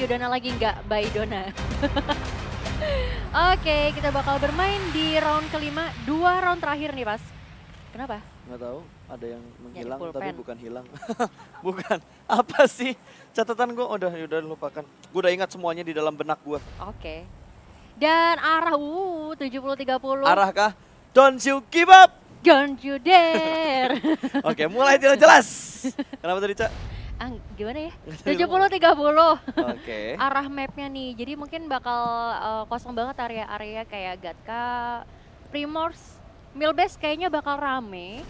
Yudana lagi nggak by Dona. Oke, kita bakal bermain di round kelima. Dua round terakhir nih, Pas. Kenapa? Nggak tahu, ada yang menghilang tapi bukan hilang. bukan. Apa sih? Catatan gue udah udah lupakan. Gue udah ingat semuanya di dalam benak gue. Oke. Dan arah uh 70-30. Arah kah? Don't you give up. Don't you dare. Oke, mulai tidak jelas. Kenapa tadi, Cak? ah, gimana ya? 70 30. Oke. Okay. Arah mapnya nih. Jadi mungkin bakal uh, kosong banget area-area kayak Gatka, Primors, Milbes kayaknya bakal rame.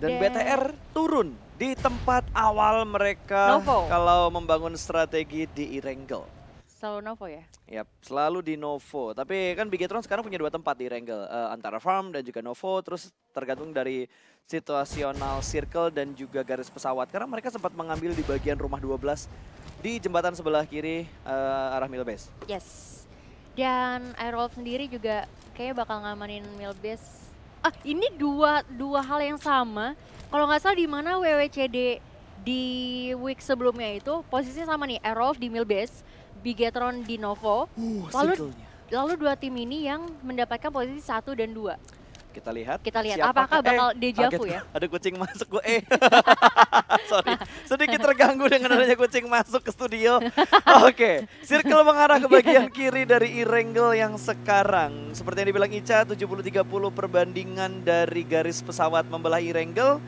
Dan, Dan BTR turun di tempat awal mereka Novo. kalau membangun strategi di Irengel. Selalu Novo ya? yep, selalu di Novo. Tapi kan Bigetron sekarang punya dua tempat di Wrangle. Uh, antara farm dan juga Novo. Terus tergantung dari situasional circle dan juga garis pesawat. Karena mereka sempat mengambil di bagian rumah 12 di jembatan sebelah kiri uh, arah Milbase. Yes. Dan Airwolf sendiri juga kayaknya bakal ngamanin Milbase. Ah, ini dua, dua hal yang sama. Kalau nggak salah di mana WWCD di week sebelumnya itu posisinya sama nih, Airwolf di Milbase Bigetron Dinovo. Uh, lalu lalu dua tim ini yang mendapatkan posisi satu dan dua. Kita lihat. Kita lihat Siapa? apakah eh, bakal eh, deja vu ya. Ada kucing masuk gue. Eh. Sorry. Sedikit terganggu dengan adanya kucing masuk ke studio. Oke. Okay. Circle mengarah ke bagian kiri dari Irengel yang sekarang. Seperti yang dibilang Ica 70-30 perbandingan dari garis pesawat membelah Irengel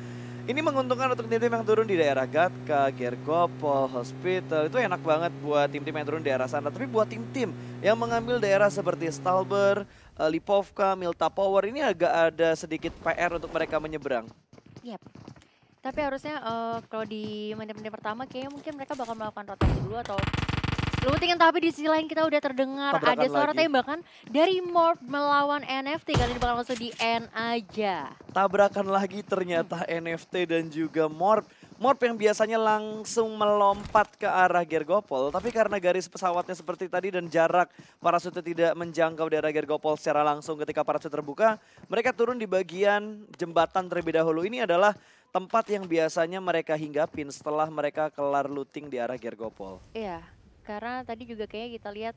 ini menguntungkan untuk tim-tim yang turun di daerah Gatka, Gergopol, Hospital. Itu enak banget buat tim-tim yang turun di daerah sana. Tapi buat tim-tim yang mengambil daerah seperti Stalber, eh, Lipovka, Milta Power. Ini agak ada sedikit PR untuk mereka menyeberang. Yep. Tapi harusnya uh, kalau di menit-menit pertama kayaknya mungkin mereka bakal melakukan rotasi dulu atau Luting tapi di sisi lain kita udah terdengar Tabrakan ada suara lagi. tembakan dari Morph melawan NFT. Kali ini bakal masuk di N aja. Tabrakan lagi ternyata hmm. NFT dan juga Morph. Morph yang biasanya langsung melompat ke arah Gergopol. Tapi karena garis pesawatnya seperti tadi dan jarak para parasutnya tidak menjangkau daerah Gergopol secara langsung ketika parasut terbuka. Mereka turun di bagian jembatan terlebih dahulu. Ini adalah tempat yang biasanya mereka hinggapin setelah mereka kelar looting di arah Gergopol. Iya karena tadi juga kayaknya kita lihat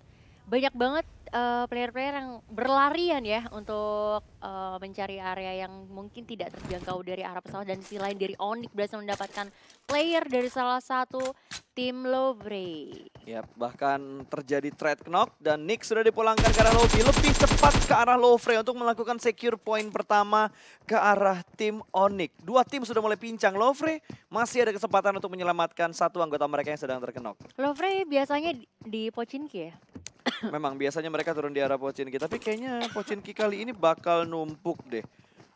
banyak banget eh, player-player uh, yang berlarian ya untuk uh, mencari area yang mungkin tidak terjangkau dari arah pesawat dan selain lain dari Onyx berhasil mendapatkan player dari salah satu tim Lovre. Yap, bahkan terjadi trade knock dan Nick sudah dipulangkan ke arah Lowry. Lebih cepat ke arah Lovre untuk melakukan secure point pertama ke arah tim Onyx. Dua tim sudah mulai pincang. Lovre masih ada kesempatan untuk menyelamatkan satu anggota mereka yang sedang terkenok. Lovre biasanya di Pochinki ya? Memang biasanya mereka turun di arah Pochinki, tapi kayaknya Pochinki kali ini bakal numpuk deh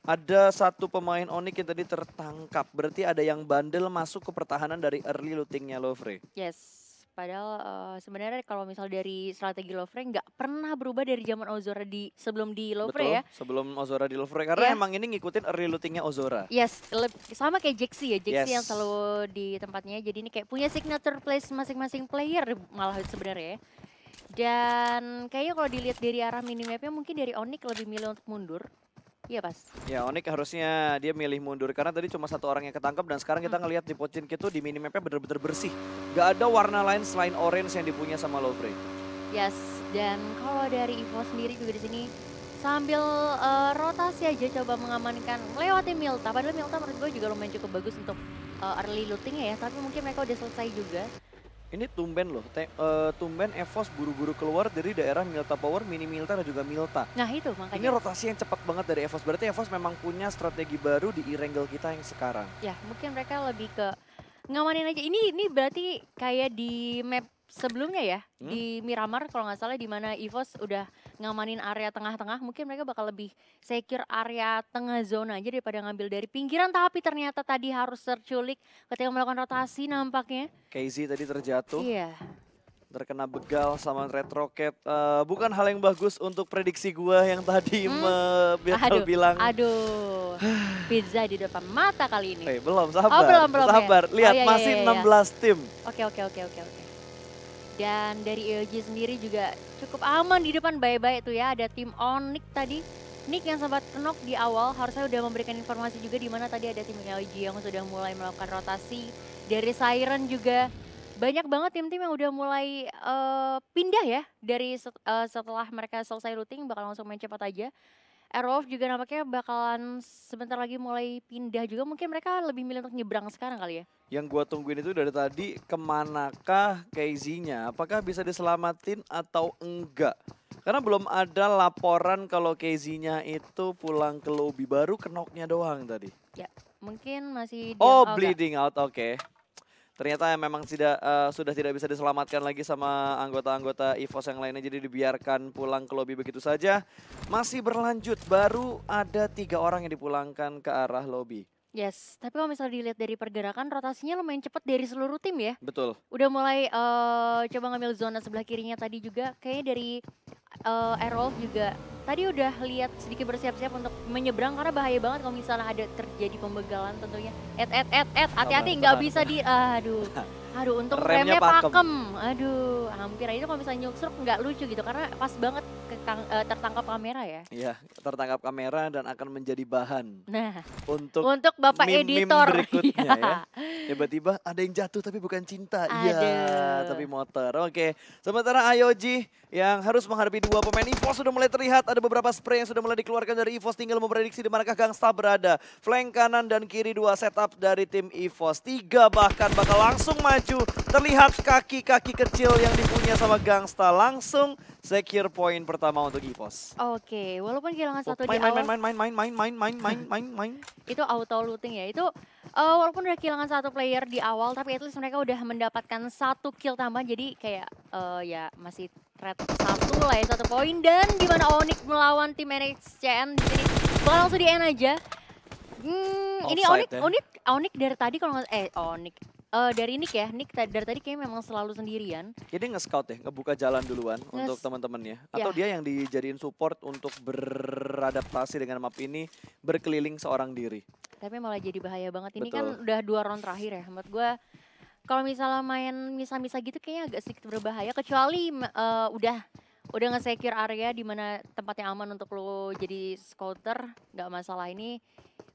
ada satu pemain Onyx yang tadi tertangkap. Berarti ada yang bandel masuk ke pertahanan dari early lootingnya Lovre. Yes. Padahal uh, sebenarnya kalau misal dari strategi Lovre nggak pernah berubah dari zaman Ozora di sebelum di Lovre ya. Sebelum Ozora di Lovre karena yeah. emang ini ngikutin early lootingnya Ozora. Yes, sama kayak Jaxi ya, Jaxi yes. yang selalu di tempatnya. Jadi ini kayak punya signature place masing-masing player malah sebenarnya. Ya. Dan kayaknya kalau dilihat dari arah minimapnya mungkin dari Onyx lebih milih untuk mundur Iya pas. Ya Onik harusnya dia milih mundur karena tadi cuma satu orang yang ketangkap dan sekarang kita hmm. ngelihat di pocin itu di minimapnya bener-bener bersih. Gak ada warna lain selain orange yang dipunya sama Lovre. Yes, dan kalau dari Ivo sendiri juga di sini sambil uh, rotasi aja coba mengamankan lewati Milta. Padahal Milta menurut gue juga lumayan cukup bagus untuk uh, early looting ya, tapi mungkin mereka udah selesai juga. Ini tumben loh, Te, uh, tumben Evos buru-buru keluar dari daerah Milta Power, Mini Milta dan juga Milta. Nah itu makanya. Ini rotasi yang cepat banget dari Evos, berarti Evos memang punya strategi baru di e kita yang sekarang. Ya mungkin mereka lebih ke ngamanin aja, ini ini berarti kayak di map sebelumnya ya, hmm? di Miramar kalau nggak salah di mana Evos udah ngamanin area tengah-tengah, mungkin mereka bakal lebih secure area tengah zona aja daripada ngambil dari pinggiran. Tapi ternyata tadi harus terculik ketika melakukan rotasi nampaknya. Casey tadi terjatuh. Iya. Terkena begal sama Red Rocket. Uh, bukan hal yang bagus untuk prediksi gue yang tadi hmm. me aduh, bilang. Aduh, pizza di depan mata kali ini. Hey, eh, belum, sabar. Oh, belum, belum. Ya? Sabar, ya? lihat oh, iya, masih iya, iya, 16 iya. tim. Oke, oke, oke, oke. oke. Dan dari LG sendiri juga cukup aman di depan baik-baik tuh ya. Ada tim Onik tadi. Nick yang sempat knock di awal harusnya udah memberikan informasi juga di mana tadi ada tim LG yang sudah mulai melakukan rotasi. Dari Siren juga banyak banget tim-tim yang udah mulai uh, pindah ya dari uh, setelah mereka selesai routing bakal langsung main cepat aja. Airwolf juga nampaknya bakalan sebentar lagi mulai pindah juga. Mungkin mereka lebih milih untuk nyebrang sekarang kali ya. Yang gua tungguin itu dari tadi kemanakah Keizinya? nya Apakah bisa diselamatin atau enggak? Karena belum ada laporan kalau Keizinya itu pulang ke lobby baru kenoknya doang tadi. Ya, mungkin masih Oh, oh bleeding out, oke. Okay ternyata memang tidak uh, sudah tidak bisa diselamatkan lagi sama anggota-anggota EVOS yang lainnya jadi dibiarkan pulang ke lobby begitu saja. Masih berlanjut, baru ada tiga orang yang dipulangkan ke arah lobby. Yes, tapi kalau misalnya dilihat dari pergerakan rotasinya lumayan cepat dari seluruh tim ya. Betul. Udah mulai uh, coba ngambil zona sebelah kirinya tadi juga, kayaknya dari uh, eh, Errol juga tadi udah lihat sedikit bersiap-siap untuk menyeberang karena bahaya banget kalau misalnya ada terjadi pembegalan tentunya. Et et et et hati-hati nggak bisa di aduh. Aduh untung remnya, remnya pakem. pakem. Aduh hampir aja kalau misalnya nyusruk nggak lucu gitu karena pas banget ke, uh, tertangkap kamera ya. Iya tertangkap kamera dan akan menjadi bahan. Nah untuk untuk bapak meme -meme editor berikutnya iya. ya. Tiba-tiba ada yang jatuh tapi bukan cinta. Iya tapi motor. Oke sementara Ayoji yang harus menghadapi dua pemain Evos sudah mulai terlihat ada beberapa spray yang sudah mulai dikeluarkan dari Evos tinggal memprediksi di manakah Gangsta berada. Flank kanan dan kiri dua setup dari tim Evos. Tiga bahkan bakal langsung maju maju. Terlihat kaki-kaki kecil yang dipunya sama Gangsta langsung secure poin pertama untuk Ipos. Oke, walaupun kehilangan satu oh, main, di awal. Main, main, main, main, main, main, main, main, main, Itu auto looting ya. Itu eh, walaupun udah kehilangan satu player di awal, tapi at least mereka udah mendapatkan satu kill tambah. Jadi kayak eh, ya masih red satu lah ya, satu poin. Dan gimana Onyx melawan tim NXCN di sini. Bakal langsung di end aja. Hmm, ini Onyx, ya. Onyx, Onyx dari tadi kalau nggak eh Onyx uh, dari Nick ya, Nick tadi, dari tadi kayaknya memang selalu sendirian. Ya, ini nge-scout ya, ngebuka jalan duluan Nges- untuk teman-temannya. Ya. Atau ya. dia yang dijadiin support untuk beradaptasi dengan map ini, berkeliling seorang diri. Tapi malah jadi bahaya banget. Ini kan Betul. kan udah dua round terakhir ya, menurut gue kalau misalnya main misa-misa gitu kayaknya agak sedikit berbahaya kecuali uh, udah udah nge-secure area di mana tempat yang aman untuk lo jadi scouter nggak masalah ini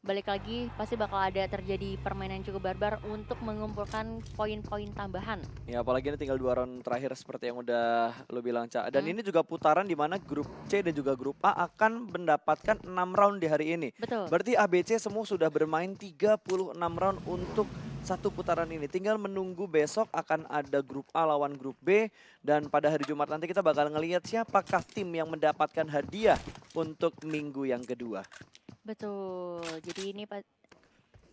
balik lagi pasti bakal ada terjadi permainan cukup barbar untuk mengumpulkan poin-poin tambahan. Ya apalagi ini tinggal dua round terakhir seperti yang udah lo bilang Ca. Dan hmm. ini juga putaran di mana grup C dan juga grup A akan mendapatkan enam round di hari ini. Betul. Berarti ABC semua sudah bermain 36 round untuk satu putaran ini. Tinggal menunggu besok akan ada grup A lawan grup B. Dan pada hari Jumat nanti kita bakal ngelihat siapakah tim yang mendapatkan hadiah untuk minggu yang kedua. Betul. Jadi ini Pak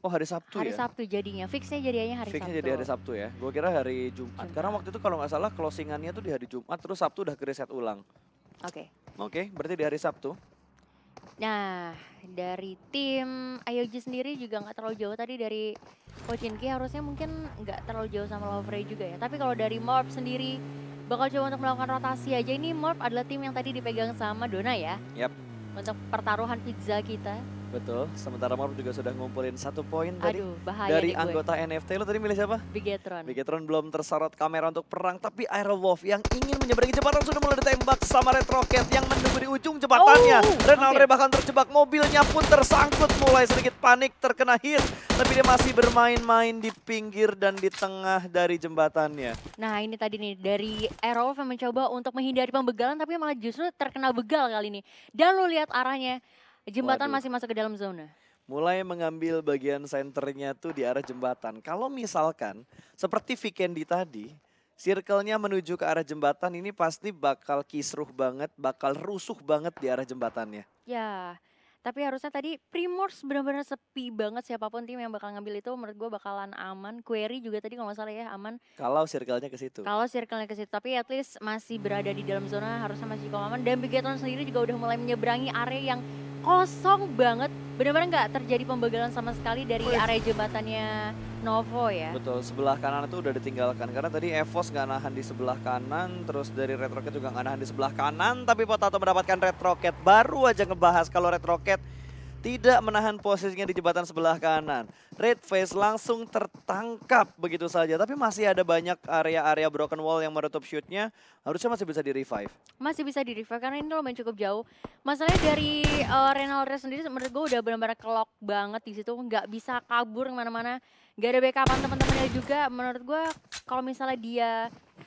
Oh hari Sabtu hari ya? Hari Sabtu jadinya, fixnya jadinya hari fixnya Sabtu. jadi hari Sabtu ya? Gue kira hari Jumat. Jumat. Karena waktu itu kalau nggak salah closingannya tuh di hari Jumat, terus Sabtu udah kereset ulang. Oke. Okay. Oke, okay, berarti di hari Sabtu. Nah, dari tim Ayoji sendiri juga nggak terlalu jauh tadi dari Pochinki harusnya mungkin nggak terlalu jauh sama Lovre juga ya. Tapi kalau dari Morp sendiri bakal coba untuk melakukan rotasi aja. Ini Morp adalah tim yang tadi dipegang sama Dona ya. Yap. Untuk pertaruhan pizza kita. Betul, sementara Marv juga sudah ngumpulin satu poin tadi dari anggota NFT. Lo tadi milih siapa? Bigetron. Bigetron belum tersorot kamera untuk perang, tapi Iron Wolf yang ingin menyeberangi jembatan sudah mulai ditembak sama Red Rocket yang menunggu di ujung jembatannya. Oh, Renalre okay. bahkan terjebak, mobilnya pun tersangkut mulai sedikit panik terkena hit. Tapi dia masih bermain-main di pinggir dan di tengah dari jembatannya. Nah ini tadi nih, dari Iron Wolf yang mencoba untuk menghindari pembegalan tapi malah justru terkena begal kali ini. Dan lo lihat arahnya, Jembatan Waduh. masih masuk ke dalam zona. Mulai mengambil bagian senternya tuh di arah jembatan. Kalau misalkan seperti Vikendi tadi, circle-nya menuju ke arah jembatan ini pasti bakal kisruh banget, bakal rusuh banget di arah jembatannya. Ya, tapi harusnya tadi Primors benar-benar sepi banget siapapun tim yang bakal ngambil itu menurut gue bakalan aman. Query juga tadi kalau masalah ya aman. Kalau circle-nya ke situ. Kalau circle-nya ke situ, tapi at least masih berada di dalam zona harusnya masih cukup aman. Dan Bigeton sendiri juga udah mulai menyeberangi area yang kosong banget benar-benar nggak terjadi pembegalan sama sekali dari area jembatannya Novo ya. Betul, sebelah kanan itu udah ditinggalkan karena tadi Evos nggak nahan di sebelah kanan, terus dari retroket juga nggak nahan di sebelah kanan, tapi Potato mendapatkan retroket Baru aja ngebahas kalau retroket tidak menahan posisinya di jembatan sebelah kanan. Red Face langsung tertangkap begitu saja. Tapi masih ada banyak area-area broken wall yang menutup shootnya. Harusnya masih bisa di revive. Masih bisa di revive karena ini lumayan cukup jauh. Masalahnya dari uh, eh, Red sendiri menurut gue udah benar-benar kelok banget di situ. Nggak bisa kabur kemana-mana. Gak ada backupan teman-temannya juga. Menurut gue kalau misalnya dia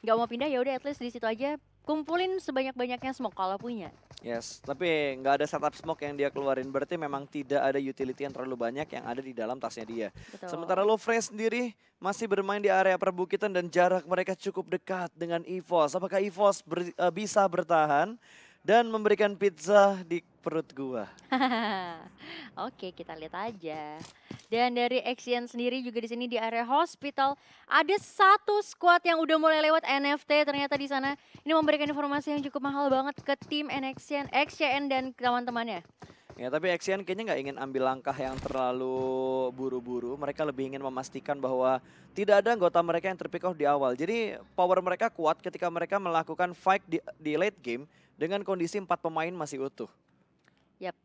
nggak mau pindah ya udah at least di situ aja kumpulin sebanyak-banyaknya smoke kalau punya. Yes, tapi nggak ada setup smoke yang dia keluarin. Berarti memang tidak ada utility yang terlalu banyak yang ada di dalam tasnya dia. Betul. Sementara Lofre sendiri masih bermain di area perbukitan dan jarak mereka cukup dekat dengan EVOS. Apakah EVOS ber, uh, bisa bertahan dan memberikan pizza di perut gua? Oke, kita lihat aja. Dan dari Exian sendiri juga di sini di area hospital ada satu squad yang udah mulai lewat NFT ternyata di sana. Ini memberikan informasi yang cukup mahal banget ke tim NXN, XCN dan teman-temannya. Ya, tapi Exian kayaknya nggak ingin ambil langkah yang terlalu buru-buru. Mereka lebih ingin memastikan bahwa tidak ada anggota mereka yang terpick off di awal. Jadi power mereka kuat ketika mereka melakukan fight di, di late game dengan kondisi empat pemain masih utuh. Yap.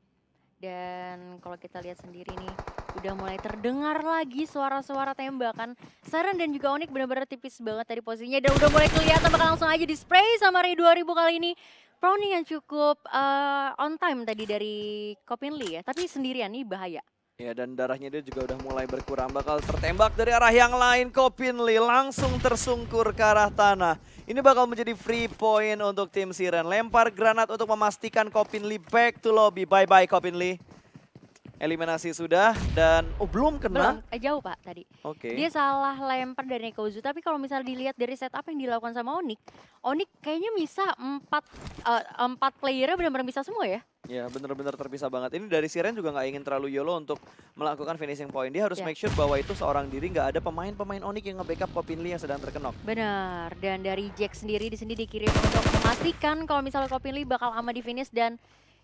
Dan kalau kita lihat sendiri nih, udah mulai terdengar lagi suara-suara tembakan. Saran dan juga Onik benar-benar tipis banget tadi posisinya dan udah mulai kelihatan bakal langsung aja di spray sama Ray 2000 kali ini. Browning yang cukup uh, on time tadi dari Kopinli ya, tapi sendirian nih bahaya. Ya dan darahnya dia juga udah mulai berkurang bakal tertembak dari arah yang lain Kopinli langsung tersungkur ke arah tanah. Ini bakal menjadi free point untuk tim Siren. Lempar granat untuk memastikan Kopinli back to lobby. Bye bye Kopinli. Eliminasi sudah dan oh belum kena. Belum, eh, jauh Pak tadi. Oke. Okay. Dia salah lempar dari Nekozu tapi kalau misalnya dilihat dari setup yang dilakukan sama Onik, Onik kayaknya bisa empat uh, empat playernya benar-benar bisa semua ya. Ya benar-benar terpisah banget. Ini dari Siren juga nggak ingin terlalu yolo untuk melakukan finishing point. Dia harus yeah. make sure bahwa itu seorang diri nggak ada pemain-pemain Onik yang nge-backup Lee yang sedang terkenok. Benar. Dan dari Jack sendiri di sini dikirim untuk memastikan kalau misalnya Lee bakal aman di finish dan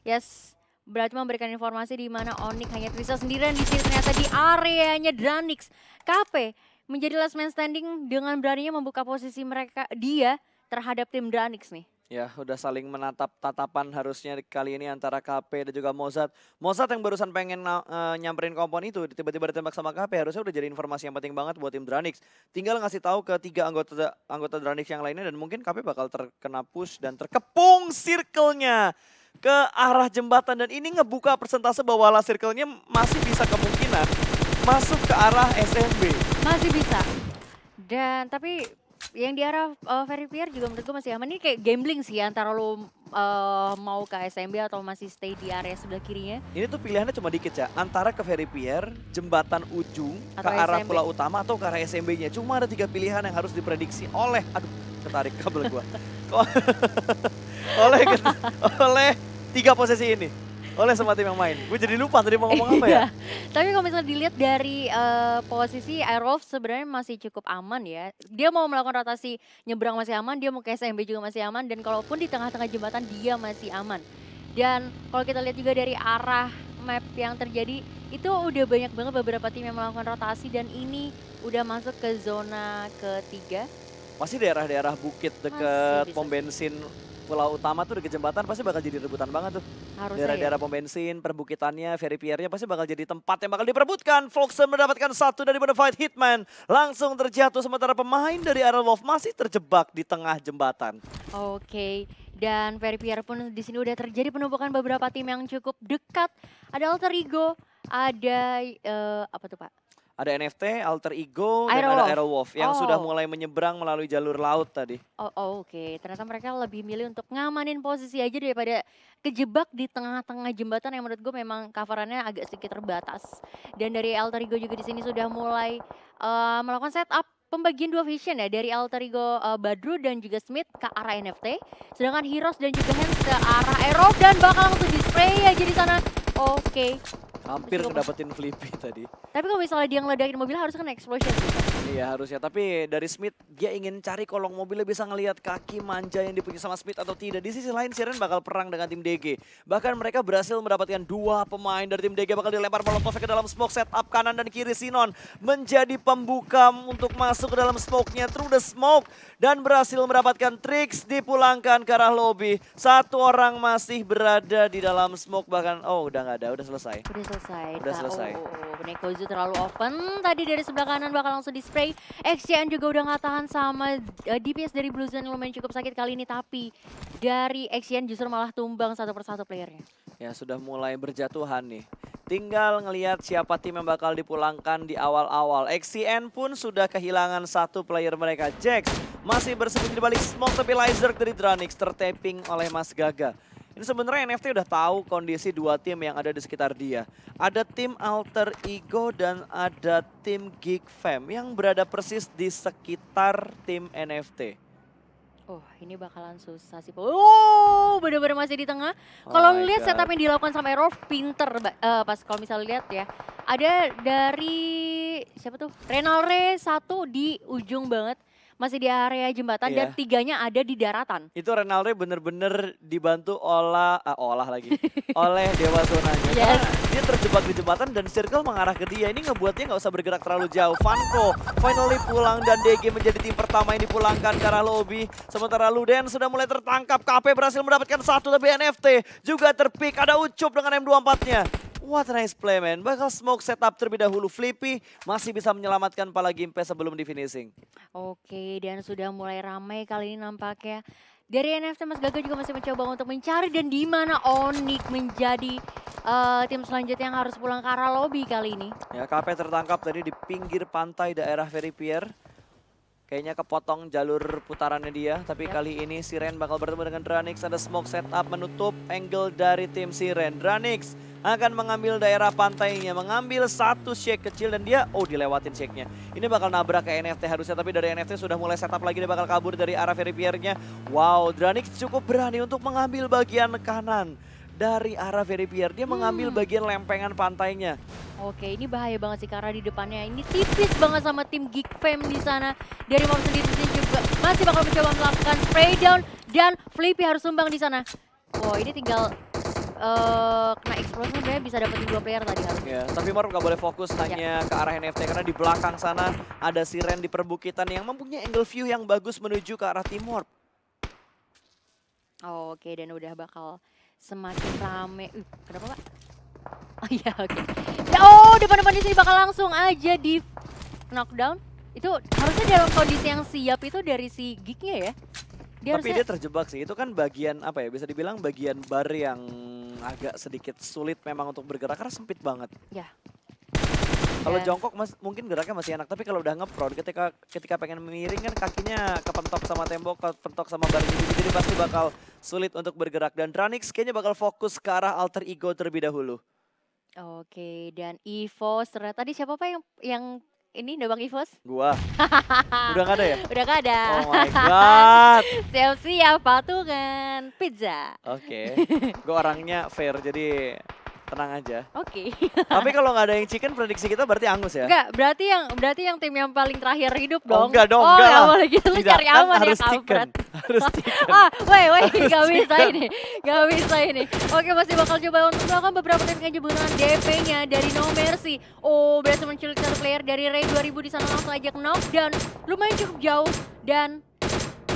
yes Berarti memberikan informasi di mana Onyx hanya tersisa sendirian di sini ternyata di areanya Dranix. KP menjadi last man standing dengan beraninya membuka posisi mereka dia terhadap tim Dranix nih. Ya, udah saling menatap tatapan harusnya kali ini antara KP dan juga Mozart. Mozart yang barusan pengen uh, nyamperin kompon itu tiba-tiba ditembak sama KP harusnya udah jadi informasi yang penting banget buat tim Dranix. Tinggal ngasih tahu ke tiga anggota anggota Dranix yang lainnya dan mungkin KP bakal terkena push dan terkepung circle-nya ke arah jembatan. Dan ini ngebuka persentase bahwa last circle-nya masih bisa kemungkinan masuk ke arah SMB. Masih bisa. Dan tapi yang di arah uh, Ferry pier juga menurut gue masih aman. Ini kayak gambling sih antara lo uh, eh, mau ke SMB atau masih stay di area sebelah kirinya. Ini tuh pilihannya cuma dikit ya. Antara ke Ferry pier jembatan ujung, atau ke arah SMB. pulau utama atau ke arah SMB-nya. Cuma ada tiga pilihan yang harus diprediksi oleh... Aduh, ketarik kabel gue. Oh. oleh oleh tiga posisi ini oleh sama tim yang main. Gue jadi lupa tadi mau ngomong apa ya. Iya. Tapi kalau misalnya dilihat dari uh, posisi Aerov sebenarnya masih cukup aman ya. Dia mau melakukan rotasi nyebrang masih aman, dia mau ke SMB juga masih aman dan kalaupun di tengah-tengah jembatan dia masih aman. Dan kalau kita lihat juga dari arah map yang terjadi itu udah banyak banget beberapa tim yang melakukan rotasi dan ini udah masuk ke zona ketiga masih daerah-daerah bukit deket pom bensin pulau utama tuh deket jembatan pasti bakal jadi rebutan banget tuh. Daerah-daerah ya. pom bensin, perbukitannya, ferry piernya pasti bakal jadi tempat yang bakal diperebutkan. Vlogson mendapatkan satu dari Bonafide Hitman. Langsung terjatuh sementara pemain dari Arrow Wolf masih terjebak di tengah jembatan. Oke, okay. dan ferry pier pun di sini udah terjadi penumpukan beberapa tim yang cukup dekat. Ada Alter Ego, ada uh, apa tuh Pak? ada NFT, Alter Ego, Aero dan ada Wolf yang oh. sudah mulai menyeberang melalui jalur laut tadi. Oh, oh oke. Okay. Ternyata mereka lebih milih untuk ngamanin posisi aja daripada kejebak di tengah-tengah jembatan yang menurut gue memang coverannya agak sedikit terbatas. Dan dari Alter Ego juga di sini sudah mulai uh, melakukan setup pembagian dua vision ya dari alter ego uh, Badru dan juga Smith ke arah NFT sedangkan Heroes dan juga Hands ke arah Aero dan bakal langsung di spray aja di sana oke okay. Hampir kedapetin Flippy tadi. Tapi kalau misalnya dia ngeledakin mobil harusnya kan explosion. Iya harusnya, tapi dari Smith dia ingin cari kolong mobilnya bisa ngelihat kaki manja yang dipunyai sama Smith atau tidak. Di sisi lain Siren bakal perang dengan tim DG. Bahkan mereka berhasil mendapatkan dua pemain dari tim DG bakal dilempar Molotov ke dalam smoke setup kanan dan kiri Sinon. Menjadi pembuka untuk masuk ke dalam smoke-nya through the smoke. Dan berhasil mendapatkan tricks dipulangkan ke arah lobby. Satu orang masih berada di dalam smoke bahkan, oh udah nggak ada, udah selesai. Udah selesai. Udah selesai. Oh, oh, oh. terlalu open, tadi dari sebelah kanan bakal langsung di -spray Frey. XCN juga udah nggak tahan sama uh, eh, DPS dari Blue Zone lumayan cukup sakit kali ini. Tapi dari XCN justru malah tumbang satu persatu playernya. Ya sudah mulai berjatuhan nih. Tinggal ngelihat siapa tim yang bakal dipulangkan di awal-awal. XCN pun sudah kehilangan satu player mereka. Jax masih bersembunyi di balik smoke tapi Lyzer dari Dranix tertaping oleh Mas Gaga. Ini sebenarnya NFT udah tahu kondisi dua tim yang ada di sekitar dia. Ada tim Alter Ego dan ada tim Geek Fam yang berada persis di sekitar tim NFT. Oh, ini bakalan susah sih. Oh, bener-bener masih di tengah. Oh kalau oh lihat setup yang dilakukan sama Error pinter uh, pas kalau misalnya lihat ya. Ada dari siapa tuh? Renal Re satu di ujung banget masih di area jembatan yeah. dan iya. tiganya ada di daratan. Itu Renalde bener-bener dibantu olah, ah, olah lagi, oleh Dewa Zonanya. Yes. dia terjebak di jembatan dan circle mengarah ke dia. Ini ngebuatnya nggak usah bergerak terlalu jauh. Vanko finally pulang dan DG menjadi tim pertama yang dipulangkan ke arah lobby. Sementara Luden sudah mulai tertangkap. KP berhasil mendapatkan satu lebih NFT. Juga terpik. Ada Ucup dengan M24-nya. What a nice play man. Bakal smoke setup terlebih dahulu. Flippy masih bisa menyelamatkan pala Gimpe sebelum di finishing. Oke dan sudah mulai ramai kali ini nampaknya. Dari NFT Mas Gaga juga masih mencoba untuk mencari dan di mana Onik menjadi uh, tim selanjutnya yang harus pulang ke arah lobby kali ini. Ya KP tertangkap tadi di pinggir pantai daerah Ferry Pierre. Kayaknya kepotong jalur putarannya dia. Tapi ya. kali ini Siren bakal bertemu dengan Dranix. Ada smoke setup menutup angle dari tim Siren. Dranix akan mengambil daerah pantainya. Mengambil satu shake kecil dan dia... Oh dilewatin shake-nya. Ini bakal nabrak ke NFT harusnya. Tapi dari NFT sudah mulai setup lagi. Dia bakal kabur dari arah Ferry Pierre-nya. Wow Dranix cukup berani untuk mengambil bagian kanan dari arah Veripier. Dia hmm. mengambil bagian lempengan pantainya. Oke, ini bahaya banget sih karena di depannya ini tipis banget sama tim Geek Fam di sana. Dari Mom sendiri juga masih bakal mencoba melakukan spray down dan Flippy harus sumbang di sana. Wow, ini tinggal uh, kena explosion dia bisa dapetin dua player tadi harusnya. Yeah, tapi Marv nggak boleh fokus ya. hanya yeah. ke arah NFT karena di belakang sana ada Siren di perbukitan yang mempunyai angle view yang bagus menuju ke arah timur. Oh, Oke, okay. dan udah bakal semakin rame. Uh, kenapa, Pak? Oh iya, oke. Okay. Ya, oh, depan-depan di sini bakal langsung aja di knockdown. Itu harusnya dalam kondisi yang siap itu dari si gignya ya. Dia Tapi harusnya... dia terjebak sih. Itu kan bagian apa ya? Bisa dibilang bagian bar yang agak sedikit sulit memang untuk bergerak karena sempit banget. Ya. Kalau iya. jongkok mas, mungkin geraknya masih enak, tapi kalau udah ngeprod ketika ketika pengen miring kan kakinya kepentok sama tembok, kepentok sama bar gitu. Jadi pasti bakal sulit untuk bergerak dan Ranix kayaknya bakal fokus ke arah alter ego terlebih dahulu. Oke, dan Ivo ternyata tadi siapa Pak yang yang ini udah Bang Ivos? Gua. Udah gak ada ya? Udah gak ada. Oh my god. Siap-siap patungan pizza. Oke. Okay. Gue orangnya fair jadi tenang aja. Oke. Okay. Tapi kalau nggak ada yang chicken, prediksi kita berarti angus ya? Enggak, berarti yang berarti yang tim yang paling terakhir hidup oh, dong. Oh, enggak dong, oh, enggak Oh, boleh gitu, lu cari kan aman kan ya harus chicken. Harus chicken. ah, woi, woi, nggak bisa ini, nggak bisa ini. Oke, masih bakal coba untuk melakukan beberapa tim teknik jebunan DP-nya dari No Mercy. Oh, berhasil menculik satu player dari Ray 2000 di sana langsung aja knock dan Lumayan cukup jauh dan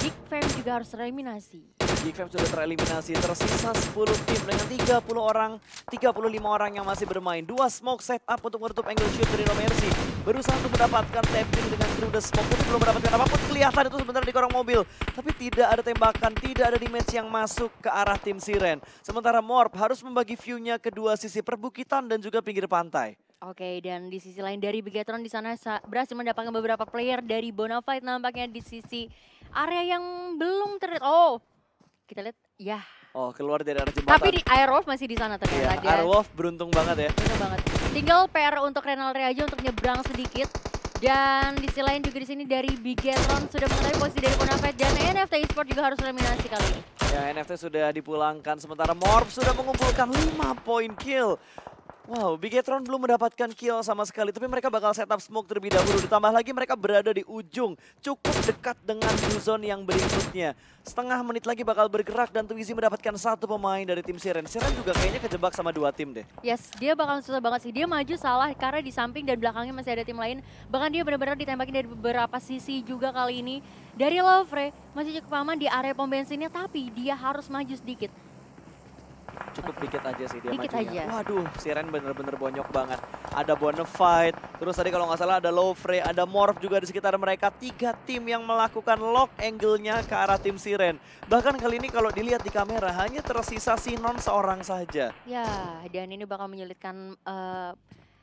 Big Fam juga harus reminasi. Gcam sudah tereliminasi. Tersisa 10 tim dengan 30 orang, 35 orang yang masih bermain. Dua smoke setup untuk menutup angle shoot dari Romersi Berusaha untuk mendapatkan tapping dengan crew The Smoke. Tapi belum mendapatkan apapun. Kelihatan itu sebentar di korong mobil. Tapi tidak ada tembakan, tidak ada damage yang masuk ke arah tim Siren. Sementara Morp harus membagi view-nya ke dua sisi perbukitan dan juga pinggir pantai. Oke, dan di sisi lain dari Bigetron di sana berhasil mendapatkan beberapa player dari Bonafide nampaknya di sisi area yang belum terlihat. Oh, kita lihat ya. Oh, keluar dari arah jembatan. Tapi di Airwolf masih di sana ternyata. Yeah, Airwolf beruntung banget ya. Beruntung banget. Tinggal PR untuk Renal Rea aja untuk nyebrang sedikit. Dan di sisi lain juga di sini dari Bigetron sudah mengetahui posisi dari konafet dan NFT esports juga harus eliminasi kali ini. Ya, NFT sudah dipulangkan sementara Morph sudah mengumpulkan 5 poin kill. Wow, Bigetron belum mendapatkan kill sama sekali, tapi mereka bakal setup smoke terlebih dahulu. Ditambah lagi mereka berada di ujung, cukup dekat dengan blue zone yang berikutnya. Setengah menit lagi bakal bergerak dan Twizy mendapatkan satu pemain dari tim Siren. Siren juga kayaknya kejebak sama dua tim deh. Yes, dia bakal susah banget sih. Dia maju salah karena di samping dan belakangnya masih ada tim lain. Bahkan dia benar-benar ditembakin dari beberapa sisi juga kali ini. Dari Lovre, masih cukup aman di area pom bensinnya, tapi dia harus maju sedikit cukup okay. dikit aja sih dia dikit Aja. Waduh, Siren bener-bener bonyok banget. Ada Bonafide, terus tadi kalau nggak salah ada Lowfrey, ada Morph juga di sekitar mereka. Tiga tim yang melakukan lock angle-nya ke arah tim Siren. Bahkan kali ini kalau dilihat di kamera hanya tersisa Sinon seorang saja. Ya, dan ini bakal menyulitkan uh,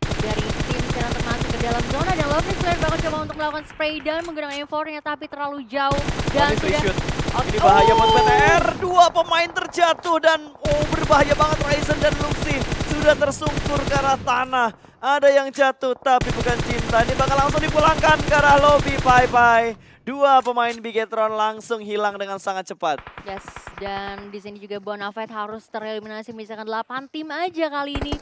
dari tim Siren termasuk ke dalam zona. Dan Lowfrey sudah bakal coba untuk melakukan spray dan menggunakan M4-nya tapi terlalu jauh. Dan sudah... Ini bahaya buat oh. PTR. Dua pemain terjatuh dan oh berbahaya banget Ryzen dan Luxi. Sudah tersungkur ke arah tanah. Ada yang jatuh tapi bukan cinta. Ini bakal langsung dipulangkan ke arah lobby. Bye-bye. Dua pemain Bigetron langsung hilang dengan sangat cepat. Yes, dan di sini juga Bonafide harus tereliminasi misalkan 8 tim aja kali ini.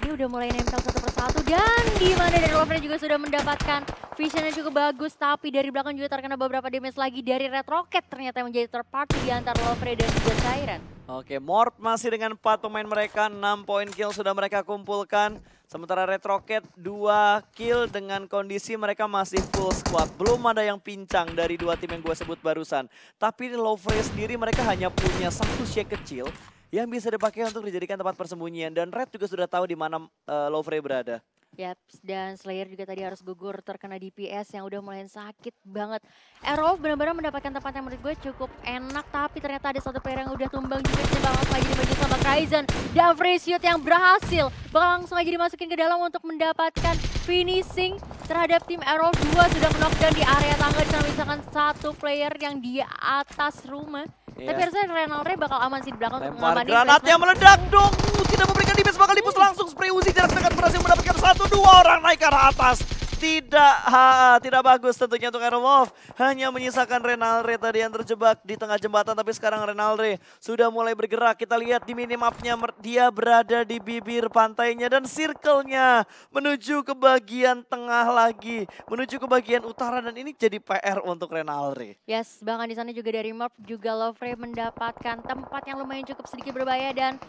Dia udah mulai nempel satu persatu dan di mana dari Lovren juga sudah mendapatkan visionnya cukup bagus tapi dari belakang juga terkena beberapa damage lagi dari Red Rocket ternyata menjadi terparty di antara Lovren dan juga Siren. Oke, Morp masih dengan 4 pemain mereka, 6 poin kill sudah mereka kumpulkan. Sementara Red Rocket 2 kill dengan kondisi mereka masih full squad. Belum ada yang pincang dari dua tim yang gue sebut barusan. Tapi Lovre sendiri mereka hanya punya satu shake kecil yang bisa dipakai untuk dijadikan tempat persembunyian. Dan Red juga sudah tahu di mana uh, Lovre berada. Yap, dan Slayer juga tadi harus gugur terkena DPS yang udah mulai sakit banget. Arrow benar-benar mendapatkan tempat yang menurut gue cukup enak, tapi ternyata ada satu player yang udah tumbang juga dan langsung aja bagian sama Kaizen. Dan free shoot yang berhasil, bakal langsung aja dimasukin ke dalam untuk mendapatkan finishing terhadap tim Arrow 2 sudah knockdown di area tangga. misalkan satu player yang di atas rumah Yeah. Tapi harusnya Renal Ray bakal aman sih di belakang. Lempar yang meledak dong. Tidak memberikan damage bakal dipus langsung. Spray Uzi jarak dekat berhasil mendapatkan satu dua orang naik ke arah atas tidak ha, tidak bagus tentunya untuk Wolf Hanya menyisakan Renalre tadi yang terjebak di tengah jembatan. Tapi sekarang Renalre sudah mulai bergerak. Kita lihat di minimapnya dia berada di bibir pantainya. Dan circle-nya menuju ke bagian tengah lagi. Menuju ke bagian utara. Dan ini jadi PR untuk Renalre. Yes, bahkan di sana juga dari map juga Lovre mendapatkan tempat yang lumayan cukup sedikit berbahaya. Dan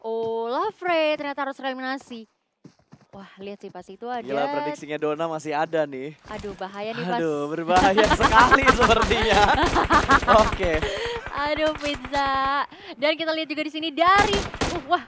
Oh, Lovre ternyata harus eliminasi. Wah, lihat sih pasti itu ada. Gila, prediksinya Dona masih ada nih. Aduh, bahaya nih, Pas. Aduh, berbahaya sekali sepertinya. Oke. Okay. Aduh, pizza. Dan kita lihat juga di sini dari... Uh, wah,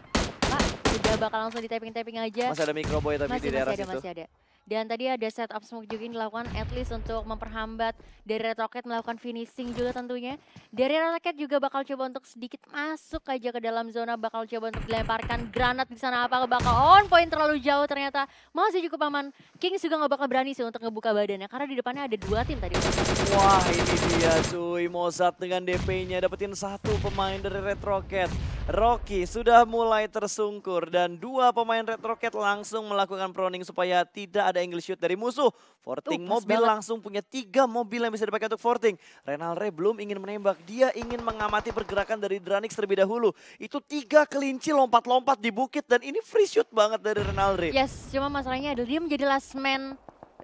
Pak, udah bakal langsung di tapping-tapping aja. Masih ada microboy tapi masih, di daerah situ. Masih ada, masih ada. Dan tadi ada setup smoke juga yang dilakukan at least untuk memperhambat dari Red Rocket melakukan finishing juga tentunya. Dari Red Rocket juga bakal coba untuk sedikit masuk aja ke dalam zona, bakal coba untuk dilemparkan granat di sana apa bakal on point terlalu jauh ternyata masih cukup aman. king juga nggak bakal berani sih untuk ngebuka badannya karena di depannya ada dua tim tadi. Wah ini dia cuy, Mozart dengan DP-nya dapetin satu pemain dari Red Rocket. Rocky sudah mulai tersungkur dan dua pemain Red Rocket langsung melakukan proning supaya tidak ada angle shoot dari musuh. Forting Tuh, mobil banget. langsung punya tiga mobil yang bisa dipakai untuk Forting. Renal Ray belum ingin menembak, dia ingin mengamati pergerakan dari Dranix terlebih dahulu. Itu tiga kelinci lompat-lompat di bukit dan ini free shoot banget dari Renal Ray. Yes, cuma masalahnya dia menjadi last man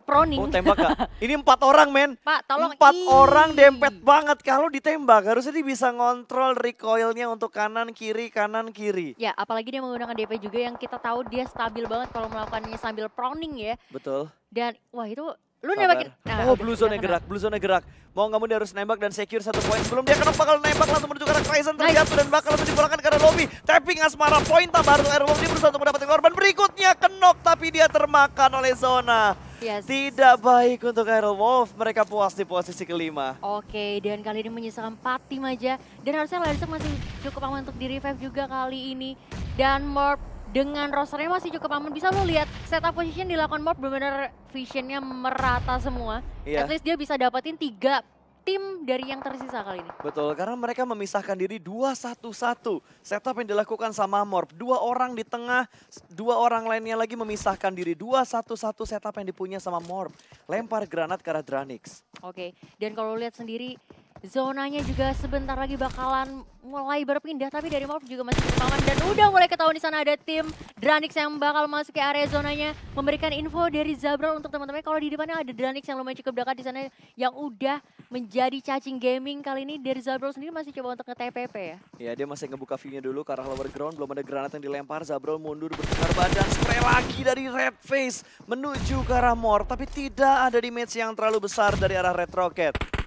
proning. Oh tembak gak? Ini empat orang men. Pak tolong. Empat Ii. orang dempet banget. Kalau ditembak harusnya dia bisa ngontrol recoilnya untuk kanan kiri kanan kiri. Ya apalagi dia menggunakan DP juga yang kita tahu dia stabil banget kalau melakukannya sambil proning ya. Betul. Dan wah itu Lu nembakin. Nah, oh, blue zone gerak, blue zone gerak. Mau nggak mau dia harus nembak dan secure satu poin sebelum dia kenapa bakal nembak langsung menuju ke arah Tyson terjatuh dan bakal ke karena lobby. Tapping Asmara poin tambah harus Air Dia berusaha untuk mendapatkan korban berikutnya kenok tapi dia termakan oleh zona. Yes. Tidak baik untuk Aero Wolf, mereka puas di posisi kelima. Oke, dan kali ini menyisakan empat tim aja. Dan harusnya Larsen masih cukup aman untuk di revive juga kali ini. Dan Morp dengan rosternya masih cukup aman. Bisa lo lihat setup position dilakukan Morp benar-benar visionnya merata semua. Yeah. At least dia bisa dapetin tiga tim dari yang tersisa kali ini. Betul, karena mereka memisahkan diri 2 satu 1 Setup yang dilakukan sama Morp. Dua orang di tengah, dua orang lainnya lagi memisahkan diri. 2 satu 1 setup yang dipunya sama Morp. Lempar granat ke arah Dranix. Oke, dan kalau lihat sendiri zonanya juga sebentar lagi bakalan mulai berpindah tapi dari Morph juga masih berpaman dan udah mulai ketahuan di sana ada tim Dranix yang bakal masuk ke area zonanya memberikan info dari Zabral untuk teman-teman kalau di depannya ada Dranix yang lumayan cukup dekat di sana yang udah menjadi cacing gaming kali ini dari Zabral sendiri masih coba untuk nge-TPP ya. Iya dia masih ngebuka view-nya dulu ke arah lower ground belum ada granat yang dilempar Zabral mundur berputar badan spray lagi dari Red Face menuju ke arah Morph tapi tidak ada damage yang terlalu besar dari arah Red Rocket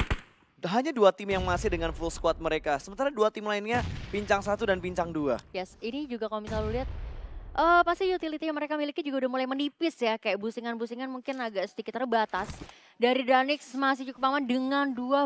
hanya dua tim yang masih dengan full squad mereka. Sementara dua tim lainnya pincang satu dan pincang dua. Yes, ini juga kalau misalnya lihat uh, pasti utility yang mereka miliki juga udah mulai menipis ya. Kayak busingan-busingan mungkin agak sedikit terbatas dari Danix masih cukup aman dengan 12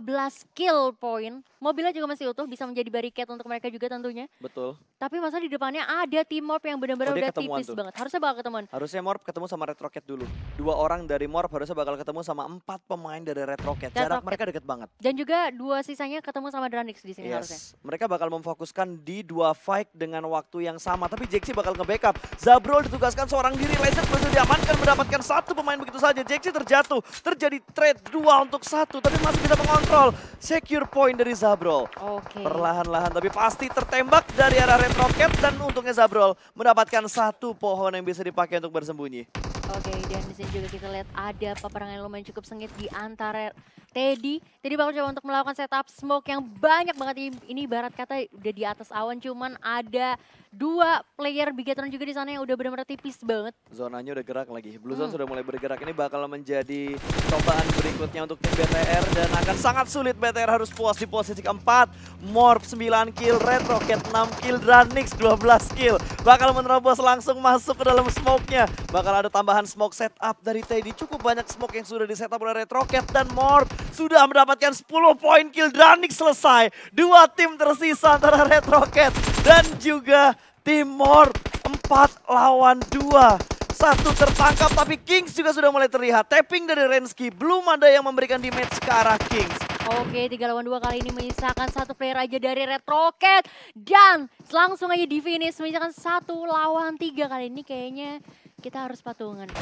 kill point. Mobilnya juga masih utuh, bisa menjadi barricade untuk mereka juga tentunya. Betul. Tapi masa di depannya ada tim Morp yang benar-benar oh, udah tipis tuh. banget. Harusnya bakal ketemuan. Harusnya Morp ketemu sama Red Rocket dulu. Dua orang dari Morp harusnya bakal ketemu sama empat pemain dari Red Rocket. Red Jarak Rocket. mereka deket banget. Dan juga dua sisanya ketemu sama Danix di sini yes. harusnya. Mereka bakal memfokuskan di dua fight dengan waktu yang sama. Tapi Jaxi bakal nge-backup. Zabrol ditugaskan seorang diri. Laser berhasil diamankan mendapatkan satu pemain begitu saja. Jaxi terjatuh. Terjadi trade dua untuk satu tapi masih bisa mengontrol secure point dari Zabrol. Okay. Perlahan-lahan tapi pasti tertembak dari arah Red Rocket dan untungnya Zabrol mendapatkan satu pohon yang bisa dipakai untuk bersembunyi. Oke, dan di sini juga kita lihat ada peperangan yang lumayan cukup sengit di antara Teddy. Teddy bakal coba untuk melakukan setup smoke yang banyak banget. Ini, ini barat kata udah di atas awan, cuman ada dua player Bigatron juga di sana yang udah benar-benar tipis banget. Zonanya udah gerak lagi. Blue Zone hmm. sudah mulai bergerak. Ini bakal menjadi cobaan berikutnya untuk tim BTR dan akan sangat sulit BTR harus puas di posisi keempat. Morp 9 kill, Red Rocket 6 kill, Dranix 12 kill. Bakal menerobos langsung masuk ke dalam smoke-nya. Bakal ada tambah tambahan smoke setup dari Teddy. Cukup banyak smoke yang sudah di setup oleh Red Rocket dan Mort sudah mendapatkan 10 poin kill. Dranik selesai. Dua tim tersisa antara Red Rocket dan juga tim Mort. 4 lawan dua Satu tertangkap tapi Kings juga sudah mulai terlihat. Tapping dari Renski. Belum ada yang memberikan damage ke arah Kings. Oke, tiga lawan dua kali ini menyisakan satu player aja dari Red Rocket. Dan langsung aja di finish menyisakan satu lawan tiga kali ini kayaknya kita harus patungan. Uh,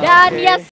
Dan okay. yes, ya,